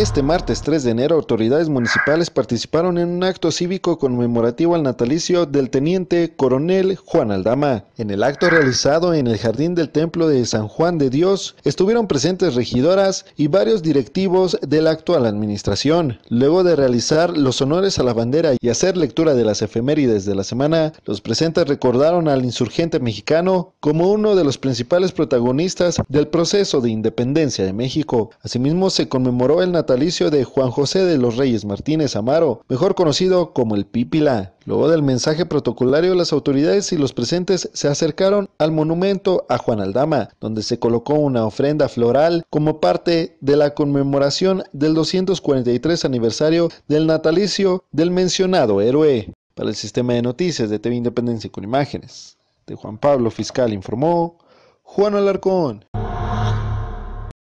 Este martes 3 de enero, autoridades municipales participaron en un acto cívico conmemorativo al natalicio del teniente coronel Juan Aldama. En el acto realizado en el jardín del templo de San Juan de Dios, estuvieron presentes regidoras y varios directivos de la actual administración. Luego de realizar los honores a la bandera y hacer lectura de las efemérides de la semana, los presentes recordaron al insurgente mexicano como uno de los principales protagonistas del proceso de independencia de México. Asimismo, se conmemoró el natalicio natalicio de Juan José de los Reyes Martínez Amaro, mejor conocido como el Pípila. Luego del mensaje protocolario, las autoridades y los presentes se acercaron al monumento a Juan Aldama, donde se colocó una ofrenda floral como parte de la conmemoración del 243 aniversario del natalicio del mencionado héroe. Para el sistema de noticias de TV Independencia con imágenes de Juan Pablo Fiscal informó Juan Alarcón.